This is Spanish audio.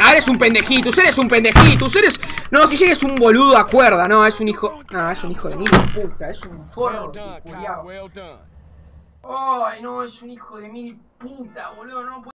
Ah, eres un pendejito, eres un pendejito, eres... No, si llegues un boludo acuerda. no, es un hijo... No, es un hijo de mil puta, es un forro Ay, no, es un hijo de mil puta, boludo, no puedo...